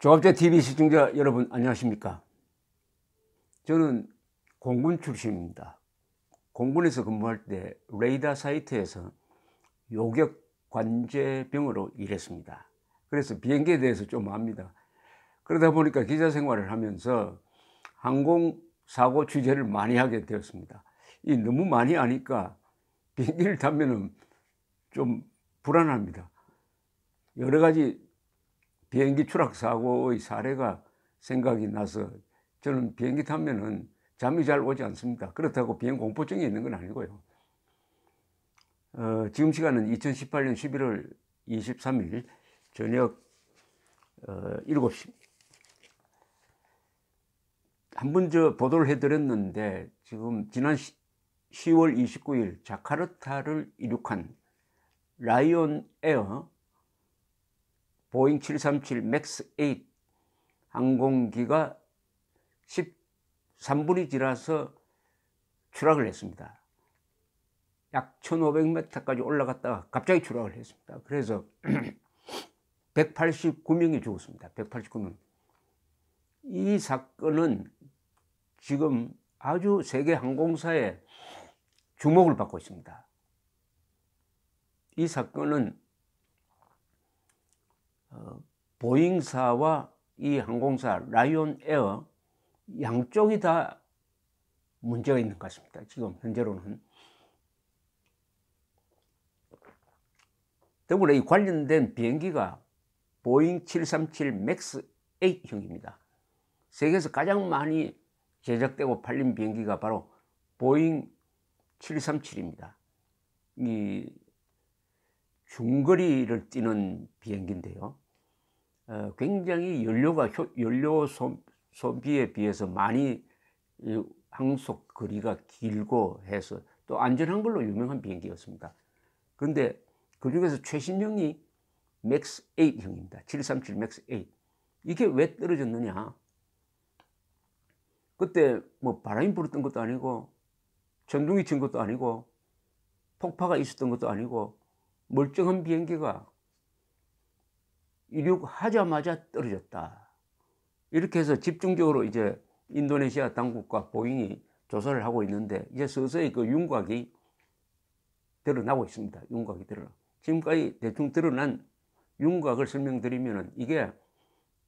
조합제 TV 시청자 여러분 안녕하십니까? 저는 공군 출신입니다. 공군에서 근무할 때 레이더 사이트에서 요격 관제병으로 일했습니다. 그래서 비행기에 대해서 좀 압니다. 그러다 보니까 기자 생활을 하면서 항공 사고 취재를 많이 하게 되었습니다. 이 너무 많이 아니까 비행기를 타면좀 불안합니다. 여러 가지 비행기 추락 사고의 사례가 생각이 나서 저는 비행기 타면은 잠이 잘 오지 않습니다. 그렇다고 비행 공포증이 있는 건 아니고요. 어, 지금 시간은 2018년 11월 23일 저녁 어, 7시. 한 번 저 보도를 해드렸는데 지금 지난 시, 10월 29일 자카르타를 이륙한 라이온 에어 보잉 737 맥스 8 항공기가 13분이 지나서 추락을 했습니다. 약 1500m까지 올라갔다가 갑자기 추락을 했습니다. 그래서 189명이 죽었습니다. 189명. 이 사건은 지금 아주 세계 항공사에 주목을 받고 있습니다. 이 사건은 어, 보잉사와 이 항공사 라이온 에어 양쪽이 다 문제가 있는 것 같습니다. 지금 현재로는. 때문에 이 관련된 비행기가 보잉 737 맥스 8형입니다. 세계에서 가장 많이 제작되고 팔린 비행기가 바로 보잉 737입니다. 이 중거리를 뛰는 비행기인데요. 어, 굉장히 연료가 연료 소비에 비해서 많이 항속 거리가 길고 해서 또 안전한 걸로 유명한 비행기였습니다. 그런데 그 중에서 최신형이 맥스 8형입니다. 737 맥스 8. 이게 왜 떨어졌느냐? 그때 뭐 바람이 불었던 것도 아니고 전둥이 친 것도 아니고 폭파가 있었던 것도 아니고 멀쩡한 비행기가 이륙하자마자 떨어졌다. 이렇게 해서 집중적으로 이제 인도네시아 당국과 보잉이 조사를 하고 있는데 이제 서서히 그 윤곽이 드러나고 있습니다. 윤곽이 드러나. 지금까지 대충 드러난 윤곽을 설명드리면은 이게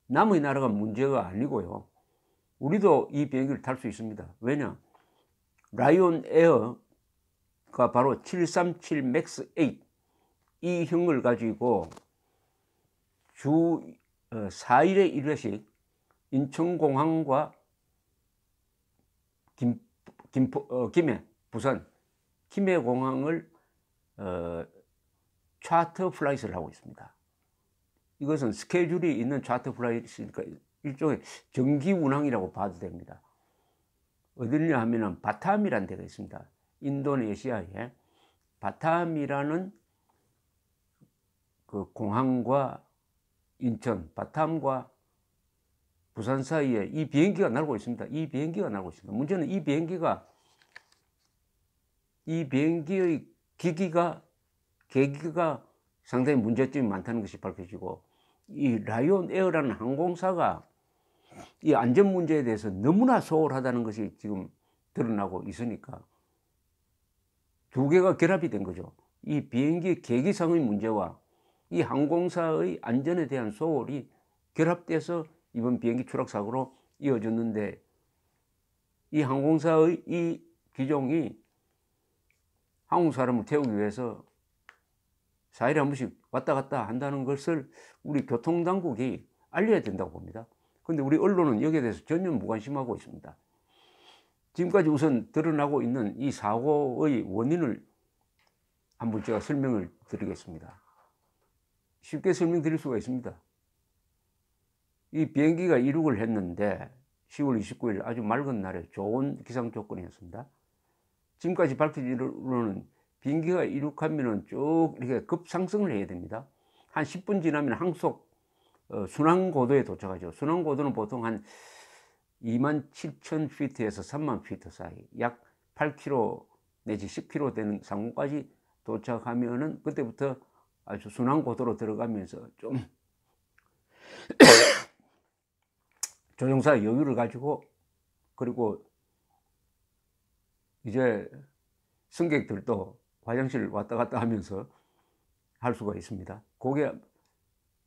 남의 나라가 문제가 아니고요. 우리도 이 비행기를 탈 수 있습니다. 왜냐? 라이온 에어가 바로 737 맥스 8 이 형을 가지고 주 4일에 어, 1회씩 인천공항과 김, 김포, 어, 김해, 부산, 김해공항을 어, 차트 플라이트를 하고 있습니다. 이것은 스케줄이 있는 차트 플라이트니까 일종의 정기 운항이라고 봐도 됩니다. 어디냐 하면은 바탐이라는 데가 있습니다. 인도네시아에 바탐이라는 그 공항과 인천, 바탐과 부산 사이에 이 비행기가 날고 있습니다. 이 비행기가 날고 있습니다. 문제는 이 비행기가 이 비행기의 기기가 계기가 상당히 문제점이 많다는 것이 밝혀지고 이 라이온 에어라는 항공사가 이 안전 문제에 대해서 너무나 소홀하다는 것이 지금 드러나고 있으니까 두 개가 결합이 된 거죠. 이 비행기 계기상의 문제와 이 항공사의 안전에 대한 소홀이 결합돼서 이번 비행기 추락 사고로 이어졌는데 이 항공사의 이기종이 한국 사람을 태우기 위해서 4일에 한 번씩 왔다 갔다 한다는 것을 우리 교통당국이 알려야 된다고 봅니다. 그런데 우리 언론은 여기에 대해서 전혀 무관심하고 있습니다. 지금까지 우선 드러나고 있는 이 사고의 원인을 한 번 제가 설명을 드리겠습니다. 쉽게 설명드릴 수가 있습니다. 이 비행기가 이륙을 했는데 10월 29일 아주 맑은 날에 좋은 기상 조건이었습니다. 지금까지 밝혀지는 비행기가 이륙하면 쭉 이렇게 급상승을 해야 됩니다. 한 10분 지나면 항속 어, 순환고도에 도착하죠. 순환고도는 보통 한 2만 7천 피트에서 3만 피트 사이 약 8km 내지 10km 되는 상공까지 도착하면은 그때부터 아주 순환 고도로 들어가면서 좀 음. 조종사 여유를 가지고 그리고 이제 승객들도 화장실 왔다 갔다 하면서 할 수가 있습니다. 그게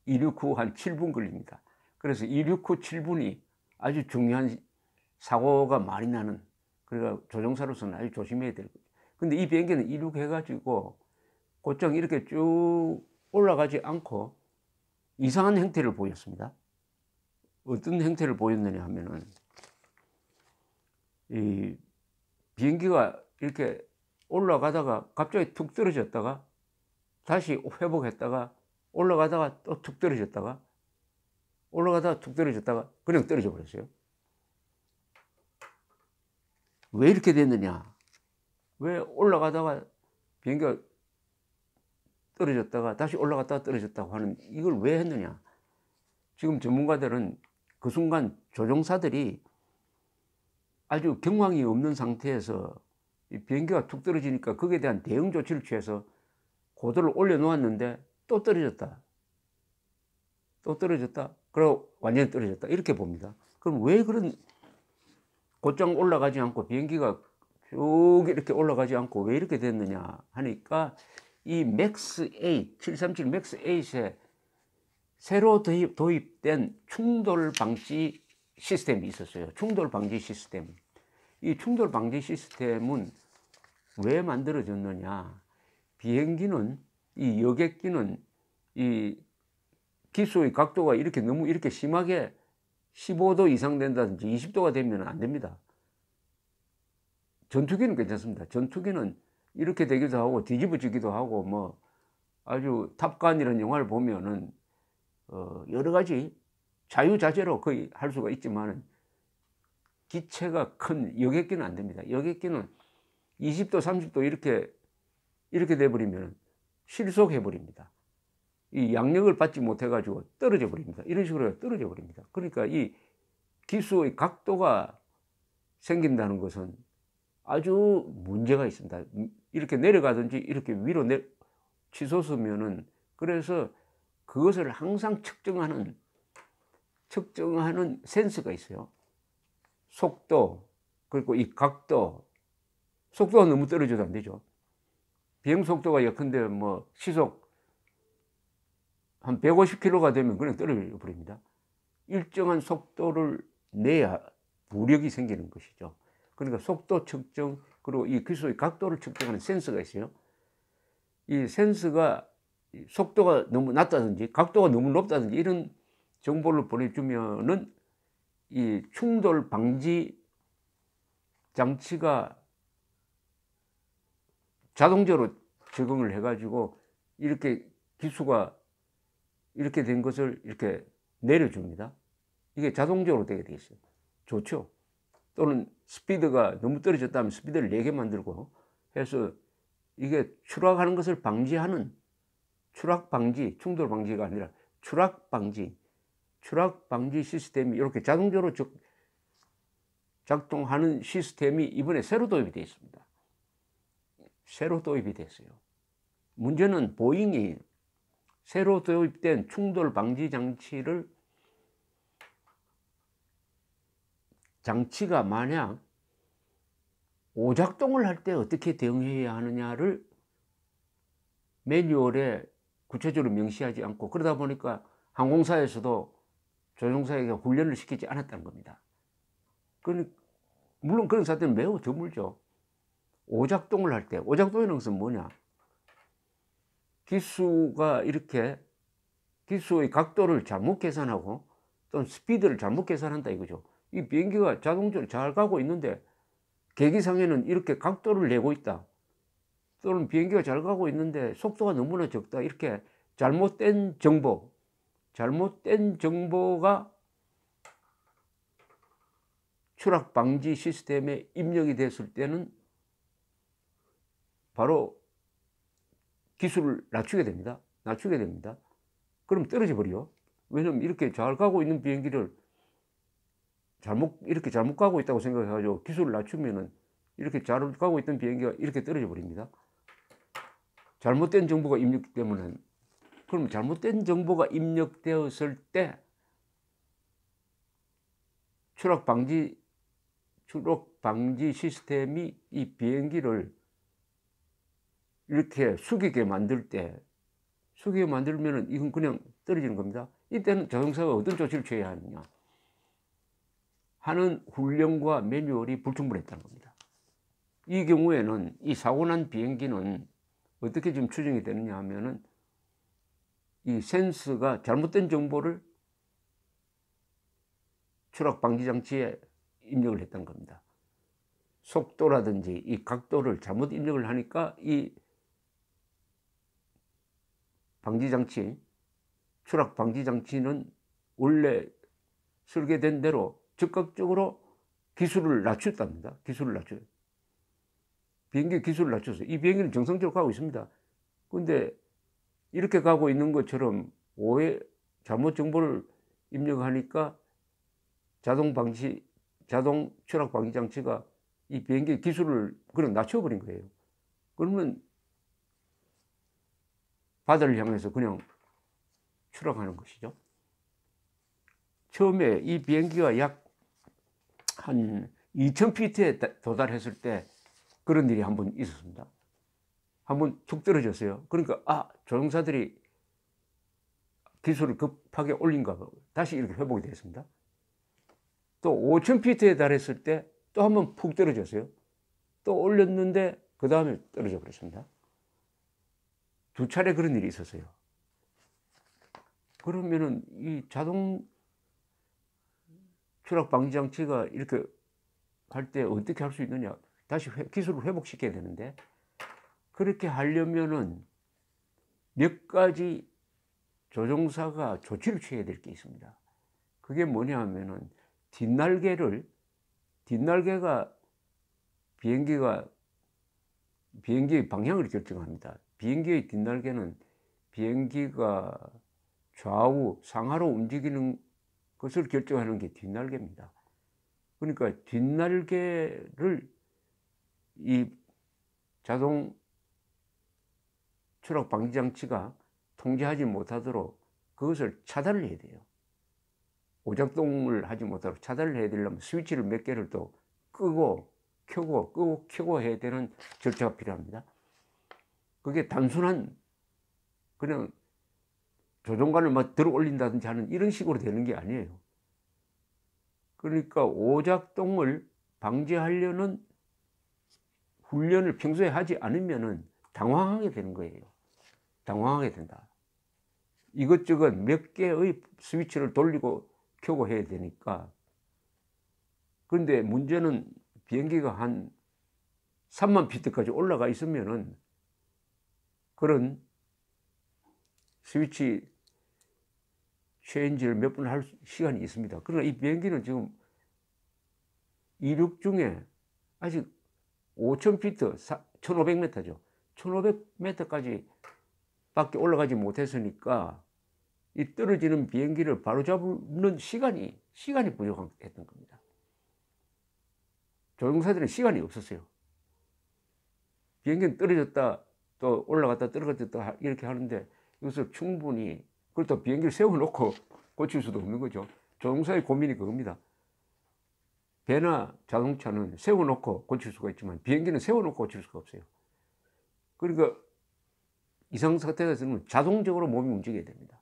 269한 7분 걸립니다. 그래서 269 7분이 아주 중요한 사고가 많이 나는 그러니까 조종사로서는 아주 조심해야 될 거예요. 근데 이 비행기는 이륙해가지고 곧장 이렇게 쭉 올라가지 않고 이상한 행태를 보였습니다. 어떤 행태를 보였느냐 하면은 이 비행기가 이렇게 올라가다가 갑자기 툭 떨어졌다가 다시 회복했다가 올라가다가 또 툭 떨어졌다가 올라가다가 툭 떨어졌다가 그냥 떨어져 버렸어요. 왜 이렇게 됐느냐? 왜 올라가다가 비행기가 떨어졌다가 다시 올라갔다가 떨어졌다고 하는 이걸 왜 했느냐. 지금 전문가들은 그 순간 조종사들이 아주 경황이 없는 상태에서 비행기가 툭 떨어지니까 거기에 대한 대응 조치를 취해서 고도를 올려놓았는데 또 떨어졌다. 또 떨어졌다. 그리고 완전히 떨어졌다. 이렇게 봅니다. 그럼 왜 그런 곧장 올라가지 않고 비행기가 쭉 이렇게 올라가지 않고 왜 이렇게 됐느냐 하니까 이 맥스 8, 737 맥스 8에 새로 도입, 도입된 충돌 방지 시스템이 있었어요. 충돌 방지 시스템. 이 충돌 방지 시스템은 왜 만들어졌느냐? 비행기는 이 여객기는 이 기수의 각도가 이렇게 너무 이렇게 심하게 15도 이상 된다든지 20도가 되면 안 됩니다. 전투기는 괜찮습니다. 전투기는 이렇게 되기도 하고 뒤집어지기도 하고 뭐 아주 탑간이라는 영화를 보면은 어 여러 가지 자유자재로 거의 할 수가 있지만 기체가 큰 여객기는 안 됩니다. 여객기는 20도 30도 이렇게 이렇게 돼 버리면 실속해 버립니다. 이 양력을 받지 못해 가지고 떨어져 버립니다. 이런 식으로 떨어져 버립니다. 그러니까 이 기수의 각도가 생긴다는 것은 아주 문제가 있습니다. 이렇게 내려가든지 이렇게 위로 내, 치솟으면은 그래서 그것을 항상 측정하는 측정하는 센스가 있어요. 속도 그리고 이 각도 속도가 너무 떨어져도 안 되죠. 비행 속도가 예컨대 뭐 시속 한 150km가 되면 그냥 떨어져 버립니다. 일정한 속도를 내야 무력이 생기는 것이죠. 그러니까 속도 측정 그리고 이 기술의 각도를 측정하는 센서가 있어요. 이 센서가 속도가 너무 낮다든지 각도가 너무 높다든지 이런 정보를 보내주면은 이 충돌 방지 장치가 자동적으로 적응을 해가지고 이렇게 기수가 이렇게 된 것을 이렇게 내려줍니다. 이게 자동적으로 되게 되어 있어요. 좋죠. 또는 스피드가 너무 떨어졌다면 스피드를 내개 네 만들고 해서 이게 추락하는 것을 방지하는 추락 방지, 충돌 방지가 아니라 추락 방지, 추락 방지 시스템이 이렇게 자동적으로 작동하는 시스템이 이번에 새로 도입이 되어 있습니다. 새로 도입이 됐어요. 문제는 보잉이 새로 도입된 충돌 방지 장치를 장치가 만약 오작동을 할 때 어떻게 대응해야 하느냐를 매뉴얼에 구체적으로 명시하지 않고 그러다 보니까 항공사에서도 조종사에게 훈련을 시키지 않았다는 겁니다. 물론 그런 사태는 매우 드물죠. 오작동을 할 때, 오작동이라는 것은 뭐냐? 기수가 이렇게 기수의 각도를 잘못 계산하고 또는 스피드를 잘못 계산한다 이거죠. 이 비행기가 자동적으로 잘 가고 있는데 계기상에는 이렇게 각도를 내고 있다. 또는 비행기가 잘 가고 있는데 속도가 너무나 적다. 이렇게 잘못된 정보, 잘못된 정보가 추락 방지 시스템에 입력이 됐을 때는 바로 기술을 낮추게 됩니다. 낮추게 됩니다. 그럼 떨어져 버려. 왜냐면 이렇게 잘 가고 있는 비행기를 잘못 이렇게 잘못 가고 있다고 생각해가지고 기술을 낮추면은 이렇게 잘못 가고 있던 비행기가 이렇게 떨어져 버립니다. 잘못된 정보가 입력 때문에 그럼 잘못된 정보가 입력되었을 때 추락 방지 추락 방지 시스템이 이 비행기를 이렇게 숙이게 만들 때 숙이게 만들면은 이건 그냥 떨어지는 겁니다. 이때는 자동차가 어떤 조치를 취해야 하느냐? 하는 훈련과 매뉴얼이 불충분했다는 겁니다. 이 경우에는 이 사고 난 비행기는 어떻게 지금 추정이 되느냐 하면은 이 센스가 잘못된 정보를 추락 방지 장치에 입력을 했던 겁니다. 속도라든지 이 각도를 잘못 입력을 하니까 이 방지 장치, 추락 방지 장치는 원래 설계된 대로 즉각적으로 기술을 낮췄답니다. 기술을 낮춰요. 비행기 기술을 낮췄어요. 이 비행기는 정상적으로 가고 있습니다. 근데 이렇게 가고 있는 것처럼 오해, 잘못 정보를 입력하니까 자동 방지, 자동 추락 방지 장치가 이 비행기 기술을 그냥 낮춰버린 거예요. 그러면 바다를 향해서 그냥 추락하는 것이죠. 처음에 이 비행기가 약한 2000피트에 도달했을 때 그런 일이 한번 있었습니다. 한번툭 떨어졌어요. 그러니까 아 조종사들이 기술을 급하게 올린가 봐 다시 이렇게 회복이 됐습니다. 또 5000피트에 달했을 때 또 한 번 푹 떨어졌어요. 또 올렸는데 그 다음에 떨어져 버렸습니다. 두 차례 그런 일이 있었어요. 그러면은 이 자동 추락 방지 장치가 이렇게 할 때 어떻게 할 수 있느냐? 다시 회, 기술을 회복시켜야 되는데 그렇게 하려면은 몇 가지 조종사가 조치를 취해야 될 게 있습니다. 그게 뭐냐 하면은 뒷날개를 뒷날개가 비행기가 비행기의 방향을 결정합니다. 비행기의 뒷날개는 비행기가 좌우 상하로 움직이는 그것을 결정하는 게 뒷날개입니다. 그러니까 뒷날개를 이 자동 추락 방지 장치가 통제하지 못하도록 그것을 차단을 해야 돼요. 오작동을 하지 못하도록 차단을 해야 되려면 스위치를 몇 개를 또 끄고 켜고 끄고 켜고 해야 되는 절차가 필요합니다. 그게 단순한 그냥 조정관을 막 들어 올린다든지 하는 이런 식으로 되는 게 아니에요. 그러니까 오작동을 방지하려는 훈련을 평소에 하지 않으면 당황하게 되는 거예요. 당황하게 된다. 이것저것 몇 개의 스위치를 돌리고 켜고 해야 되니까. 그런데 문제는 비행기가 한 3만 피트까지 올라가 있으면은 그런 스위치 체인지를 몇 분 할 시간이 있습니다. 그러나 이 비행기는 지금 이륙 중에 아직 5,000피트, 1,500m죠. 1,500m까지 밖에 올라가지 못했으니까 이 떨어지는 비행기를 바로잡는 시간이, 시간이 부족했던 겁니다. 조종사들은 시간이 없었어요. 비행기는 떨어졌다, 또 올라갔다 떨어졌다 이렇게 하는데 이것을 충분히 그렇다 고 비행기를 세워놓고 고칠 수도 없는 거죠. 조종사의 고민이 그겁니다. 배나 자동차는 세워놓고 고칠 수가 있지만 비행기는 세워놓고 고칠 수가 없어요. 그러니까 이상사태에서는 자동적으로 몸이 움직여야 됩니다.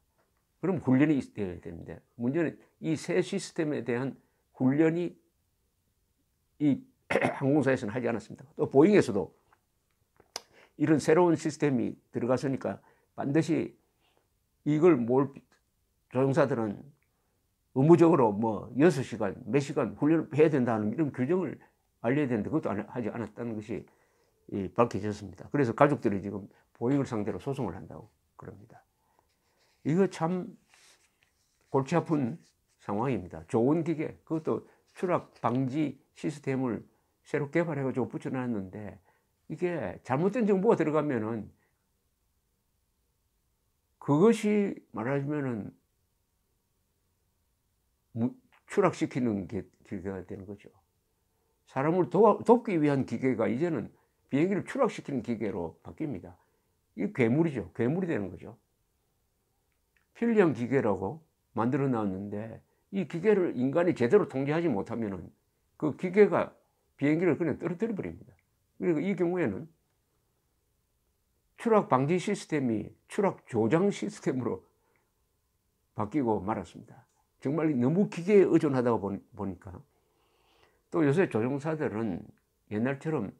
그럼 훈련이 있어야 됩니다. 문제는 이 새 시스템에 대한 훈련이 이 항공사에서는 하지 않았습니다. 또 보잉에서도 이런 새로운 시스템이 들어갔으니까 반드시 이걸 몰 조종사들은 의무적으로 뭐 6시간, 몇 시간 훈련을 해야 된다는 이런 규정을 알려야 되는데 그것도 하지 않았다는 것이 예, 밝혀졌습니다. 그래서 가족들이 지금 보육을 상대로 소송을 한다고 그럽니다. 이거 참 골치 아픈 상황입니다. 좋은 기계, 그것도 추락 방지 시스템을 새로 개발해가지고 붙여놨는데 이게 잘못된 정보가 들어가면은 그것이 말하자면은 추락시키는 기계가 되는 거죠. 사람을 도와, 돕기 위한 기계가 이제는 비행기를 추락시키는 기계로 바뀝니다. 이 괴물이죠. 괴물이 되는 거죠. 필리언 기계라고 만들어 놨는데 이 기계를 인간이 제대로 통제하지 못하면은 그 기계가 비행기를 그냥 떨어뜨려 버립니다. 그리고 이 경우에는 추락 방지 시스템이 추락 조장 시스템으로 바뀌고 말았습니다. 정말 너무 기계에 의존하다 보니까 또 요새 조종사들은 옛날처럼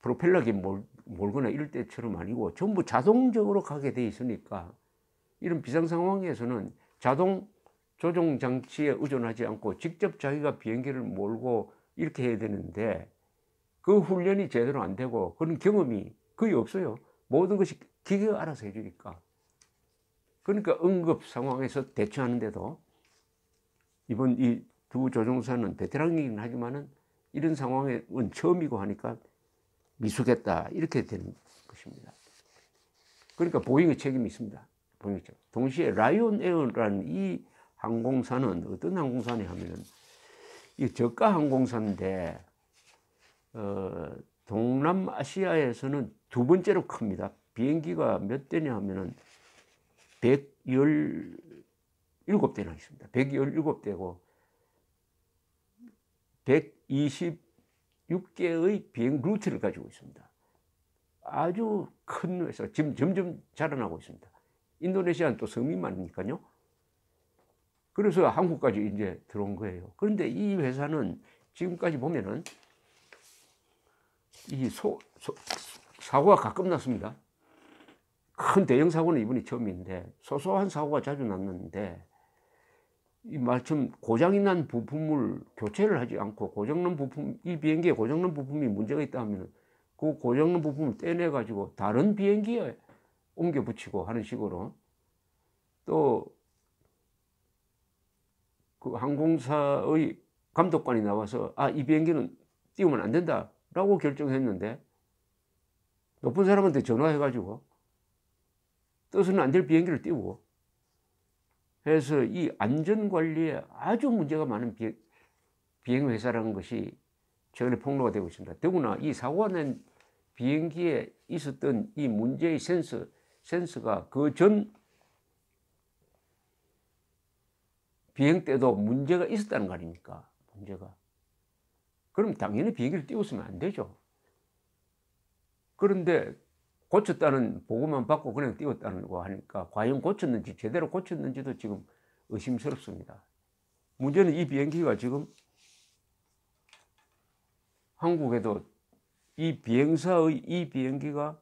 프로펠러기 몰, 몰거나 이럴 때처럼 아니고 전부 자동적으로 가게 돼 있으니까 이런 비상 상황에서는 자동 조종 장치에 의존하지 않고 직접 자기가 비행기를 몰고 이렇게 해야 되는데 그 훈련이 제대로 안 되고 그런 경험이 거의 없어요. 모든 것이 기계가 알아서 해주니까. 그러니까 응급 상황에서 대처하는데도 이번 이 두 조종사는 베테랑이긴 하지만은 이런 상황은 처음이고 하니까 미숙했다 이렇게 되는 것입니다. 그러니까 보잉의 책임이 있습니다. 보잉의 책임. 동시에 라이온 에어라는 이 항공사는 어떤 항공사냐 하면은 이 저가 항공사인데 어, 동남아시아에서는 두 번째로 큽니다. 비행기가 몇 대냐 하면은 117대나 있습니다. 117대고 126개의 비행 루트를 가지고 있습니다. 아주 큰 회사, 지금 점점 자라나고 있습니다. 인도네시아는 또 섬이 많으니까요. 그래서 한국까지 이제 들어온 거예요. 그런데 이 회사는 지금까지 보면은 이 소, 소, 사고가 가끔 났습니다. 큰 대형 사고는 이번이 처음인데 소소한 사고가 자주 났는데 이 말씀 고장이 난 부품을 교체를 하지 않고 고장난 부품 이 비행기에 고장난 부품이 문제가 있다 하면 그 고장난 부품을 떼내 가지고 다른 비행기에 옮겨 붙이고 하는 식으로 또그 항공사의 감독관이 나와서 아 이 비행기는 띄우면 안 된다 라고 결정했는데 높은 사람한테 전화해가지고 떠서는 안 될 비행기를 띄우고 해서 이 안전관리에 아주 문제가 많은 비행, 비행회사라는 것이 최근에 폭로가 되고 있습니다. 더구나 이 사고가 난 비행기에 있었던 이 문제의 센서, 센서가 그 전 비행 때도 문제가 있었다는 거 아닙니까? 문제가. 그럼 당연히 비행기를 띄웠으면 안 되죠. 그런데 고쳤다는 보고만 받고 그냥 띄웠다는 거 하니까 과연 고쳤는지 제대로 고쳤는지도 지금 의심스럽습니다. 문제는 이 비행기가 지금 한국에도 이 비행사의 이 비행기가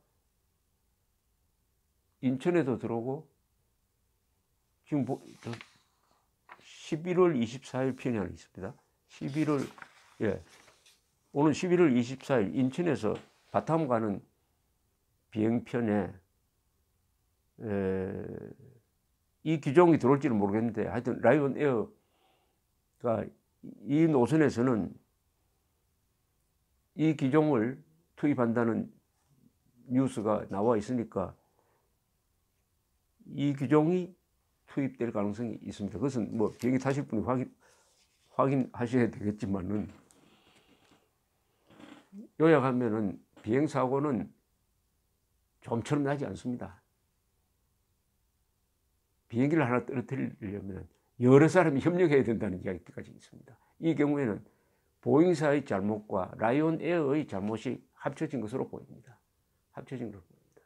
인천에도 들어오고 지금 11월 24일 편이 하나 있습니다. 11월 예 오는 11월 24일 인천에서 바텀 가는 비행편에 에, 이 규정이 들어올지는 모르겠는데 하여튼 라이온 에어가 이 노선에서는 이 규정을 투입한다는 뉴스가 나와 있으니까 이 규정이 투입될 가능성이 있습니다. 그것은 뭐 비행기 타실 분이 확인, 확인하셔야 되겠지만은 요약하면은 비행사고는 좀처럼 나지 않습니다. 비행기를 하나 떨어뜨리려면 여러 사람이 협력해야 된다는 이야기까지 있습니다. 이 경우에는 보잉사의 잘못과 라이온 에어의 잘못이 합쳐진 것으로 보입니다. 합쳐진 것으로 보입니다.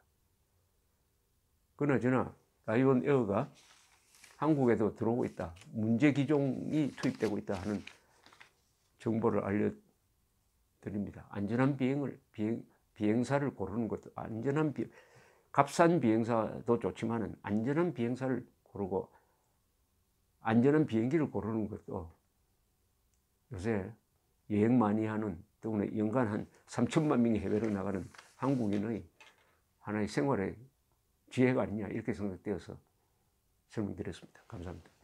그나저나 라이온 에어가 한국에도 들어오고 있다. 문제 기종이 투입되고 있다 하는 정보를 알려 드립니다. 안전한 비행을 비행, 비행사를 고르는 것도 안전한 비 값싼 비행사도 좋지만은 안전한 비행사를 고르고 안전한 비행기를 고르는 것도 요새 여행 많이 하는 때문에 연간 한 3천만 명이 해외로 나가는 한국인의 하나의 생활의 지혜가 아니냐 이렇게 생각되어서 설명드렸습니다. 감사합니다.